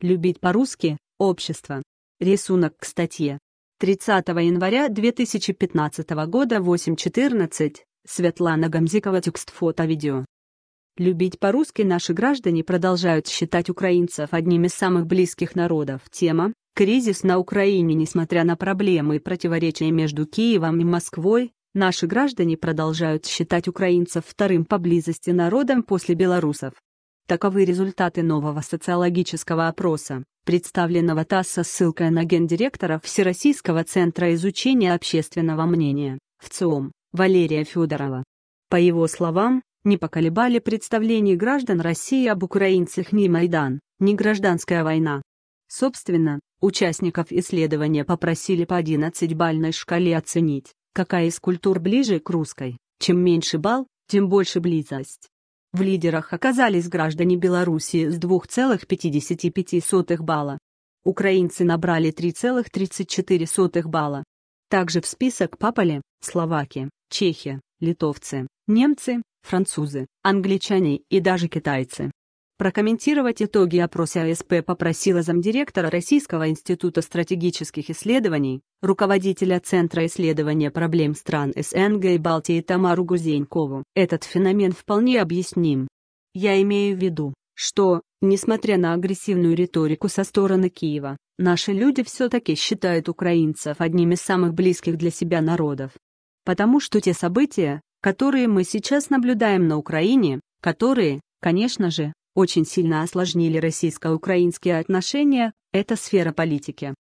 Любить по-русски – общество. Рисунок к статье. 30 января 2015 года 8.14. Светлана Гамзикова текст фото видео. Любить по-русски наши граждане продолжают считать украинцев одним из самых близких народов. Тема «Кризис на Украине несмотря на проблемы и противоречия между Киевом и Москвой», наши граждане продолжают считать украинцев вторым по близости народом после белорусов. Таковы результаты нового социологического опроса, представленного ТАСС со ссылкой на гендиректора Всероссийского центра изучения общественного мнения, ВЦИОМ, Валерия Федорова. По его словам, не поколебали представление граждан России об украинцах ни Майдан, ни гражданская война. Собственно, участников исследования попросили по 11-бальной шкале оценить, какая из культур ближе к русской, чем меньше балл, тем больше близость. В лидерах оказались граждане Белоруссии с 2,55 балла. Украинцы набрали 3,34 балла. Также в список попали словаки, чехи, литовцы, немцы, французы, англичане и даже китайцы. Прокомментировать итоги опроса АСП попросила замдиректора Российского института стратегических исследований, руководителя Центра исследования проблем стран СНГ и Балтии Тамару Гузенькову. Этот феномен вполне объясним. Я имею в виду, что, несмотря на агрессивную риторику со стороны Киева, наши люди все-таки считают украинцев одним из самых близких для себя народов. Потому что те события, которые мы сейчас наблюдаем на Украине, которые, конечно же, очень сильно осложнили российско-украинские отношения, это сфера политики.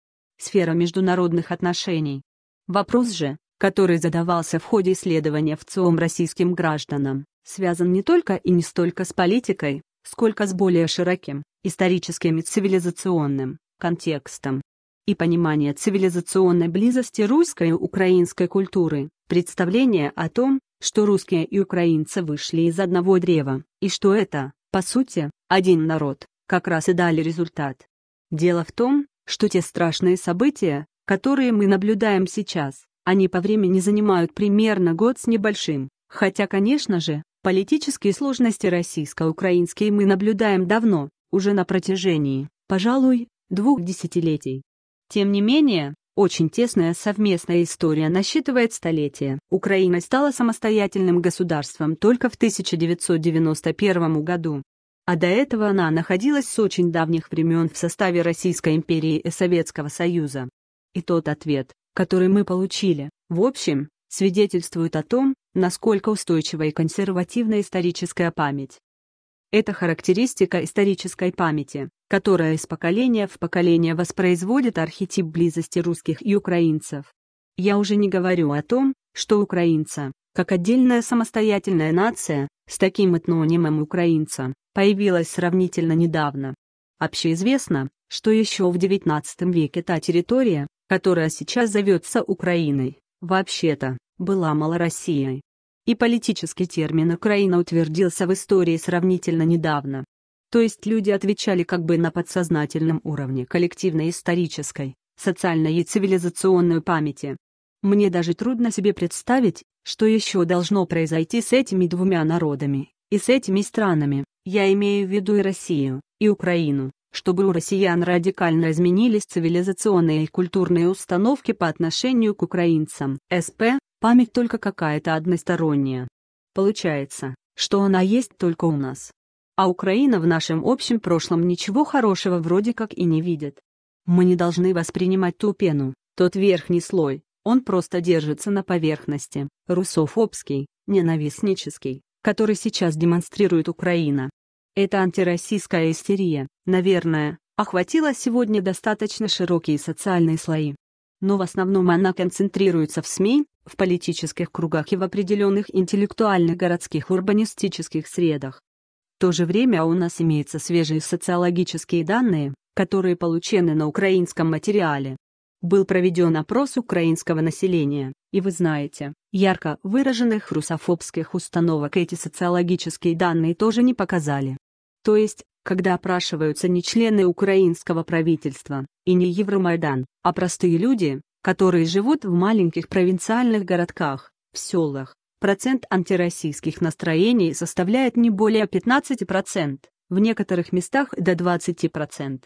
Сфера международных отношений. Вопрос же, который задавался в ходе исследования в ЦИОМ российским гражданам, связан не только и не столько с политикой, сколько с более широким, историческим и цивилизационным, контекстом. И понимание цивилизационной близости русской и украинской культуры, представление о том, что русские и украинцы вышли из одного древа, и что это, по сути, один народ как раз и дали результат. Дело в том, что те страшные события, которые мы наблюдаем сейчас, они по времени занимают примерно год с небольшим, хотя, конечно же, политические сложности российско-украинские мы наблюдаем давно, уже на протяжении, пожалуй, двух десятилетий. Тем не менее, очень тесная совместная история насчитывает столетия. Украина стала самостоятельным государством только в 1991 году. А до этого она находилась с очень давних времен в составе Российской империи и Советского Союза. И тот ответ, который мы получили, в общем, свидетельствует о том, насколько устойчива и консервативна историческая память. Это характеристика исторической памяти, которая из поколения в поколение воспроизводит архетип близости русских и украинцев. Я уже не говорю о том, что украинца, как отдельная самостоятельная нация, с таким этнонимом украинца, появилась сравнительно недавно. Общеизвестно, что еще в XIX веке та территория, которая сейчас зовется Украиной, вообще-то, была Малороссией. И политический термин «Украина» утвердился в истории сравнительно недавно. То есть люди отвечали как бы на подсознательном уровне коллективной исторической, социальной и цивилизационной памяти. Мне даже трудно себе представить, что еще должно произойти с этими двумя народами, и с этими странами, я имею в виду и Россию, и Украину, чтобы у россиян радикально изменились цивилизационные и культурные установки по отношению к украинцам. СП Память только какая-то односторонняя. Получается, что она есть только у нас. А Украина в нашем общем прошлом ничего хорошего вроде как и не видит. Мы не должны воспринимать ту пену, тот верхний слой, он просто держится на поверхности, русофобский, ненавистнический, который сейчас демонстрирует Украина. Эта антироссийская истерия, наверное, охватила сегодня достаточно широкие социальные слои. Но в основном она концентрируется в СМИ, в политических кругах и в определенных интеллектуальных городских урбанистических средах. В то же время у нас имеются свежие социологические данные, которые получены на украинском материале. Был проведен опрос украинского населения, и вы знаете, ярко выраженных русофобских установок эти социологические данные тоже не показали. То есть, когда опрашиваются не члены украинского правительства, и не Евромайдан, а простые люди, которые живут в маленьких провинциальных городках, в селах. Процент антироссийских настроений составляет не более 15%, в некоторых местах до 20%.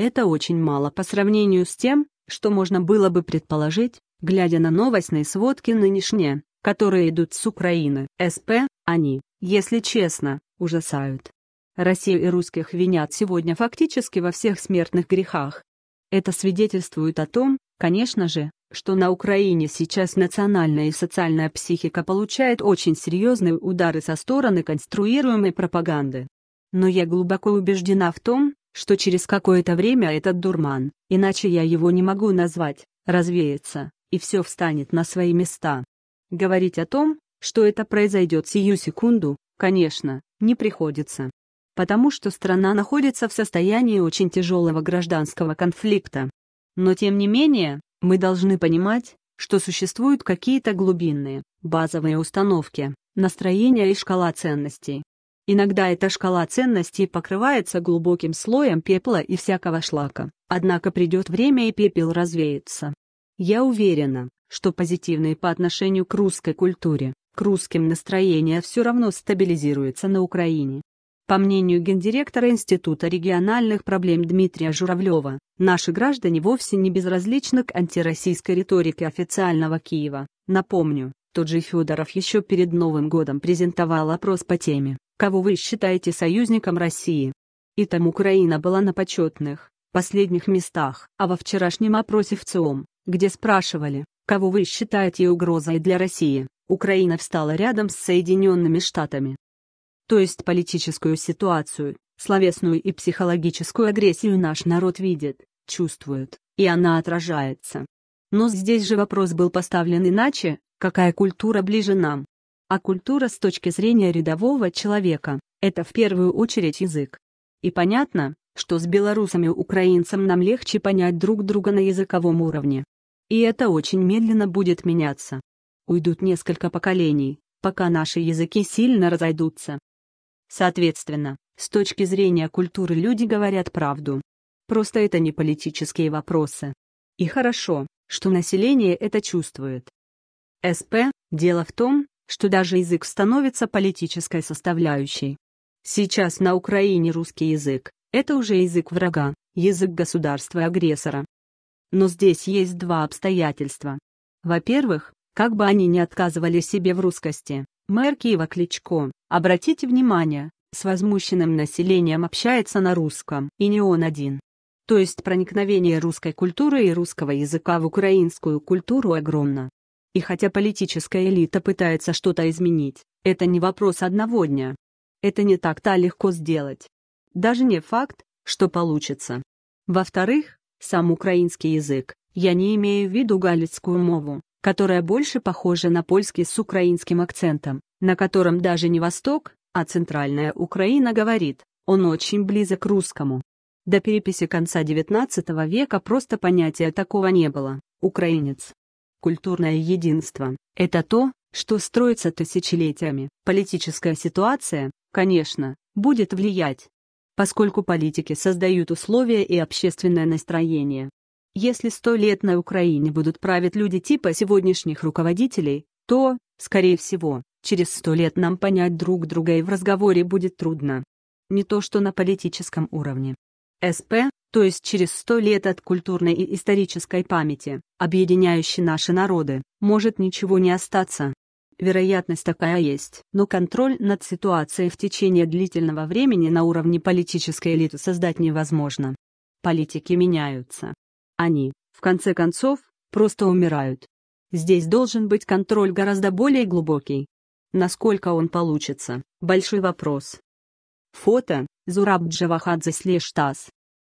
Это очень мало по сравнению с тем, что можно было бы предположить, глядя на новостные сводки нынешние, которые идут с Украины. СП, они, если честно, ужасают. Россию и русских винят сегодня фактически во всех смертных грехах. Это свидетельствует о том, Конечно же, что на Украине сейчас национальная и социальная психика получает очень серьезные удары со стороны конструируемой пропаганды. Но я глубоко убеждена в том, что через какое-то время этот дурман, иначе я его не могу назвать, развеется, и все встанет на свои места. Говорить о том, что это произойдет сию секунду, конечно, не приходится. Потому что страна находится в состоянии очень тяжелого гражданского конфликта. Но тем не менее, мы должны понимать, что существуют какие-то глубинные, базовые установки, настроения и шкала ценностей. Иногда эта шкала ценностей покрывается глубоким слоем пепла и всякого шлака, однако придет время и пепел развеется. Я уверена, что позитивные по отношению к русской культуре, к русским настроения все равно стабилизируются на Украине. По мнению гендиректора Института региональных проблем Дмитрия Журавлева, наши граждане вовсе не безразличны к антироссийской риторике официального Киева. Напомню, тот же Федоров еще перед Новым годом презентовал опрос по теме «Кого вы считаете союзником России?». И там Украина была на почетных, последних местах, а во вчерашнем опросе в ЦИОМ, где спрашивали, кого вы считаете угрозой для России, Украина встала рядом с Соединенными Штатами, то есть политическую ситуацию, словесную и психологическую агрессию наш народ видит, чувствует, и она отражается. Но здесь же вопрос был поставлен иначе, какая культура ближе нам. А культура с точки зрения рядового человека – это в первую очередь язык. И понятно, что с белорусами украинцам нам легче понять друг друга на языковом уровне. И это очень медленно будет меняться. Уйдут несколько поколений, пока наши языки сильно разойдутся. Соответственно, с точки зрения культуры люди говорят правду. Просто это не политические вопросы. И хорошо, что население это чувствует. СП – дело в том, что даже язык становится политической составляющей. Сейчас на Украине русский язык – это уже язык врага, язык государства-агрессора. Но здесь есть два обстоятельства. Во-первых, как бы они ни отказывали себе в русскости, Мэр Киева Кличко, обратите внимание, с возмущенным населением общается на русском, и не он один. То есть проникновение русской культуры и русского языка в украинскую культуру огромно. И хотя политическая элита пытается что-то изменить, это не вопрос одного дня. Это не так-то легко сделать. Даже не факт, что получится. Во-вторых, сам украинский язык, я не имею в виду галицкую мову, которая больше похожа на польский с украинским акцентом, на котором даже не Восток, а Центральная Украина говорит, он очень близок к русскому. До переписи конца XIX века просто понятия такого не было – украинец. Культурное единство – это то, что строится тысячелетиями. Политическая ситуация, конечно, будет влиять, поскольку политики создают условия и общественное настроение, если сто лет на Украине будут править люди типа сегодняшних руководителей, то, скорее всего, через сто лет нам понять друг друга и в разговоре будет трудно. Не то что на политическом уровне. СП, то есть через сто лет от культурной и исторической памяти, объединяющей наши народы, может ничего не остаться. Вероятность такая есть, но контроль над ситуацией в течение длительного времени на уровне политической элиты создать невозможно. Политики меняются, они, в конце концов, просто умирают. Здесь должен быть контроль гораздо более глубокий. Насколько он получится – большой вопрос. Фото – Зураб Джавахадзе слеш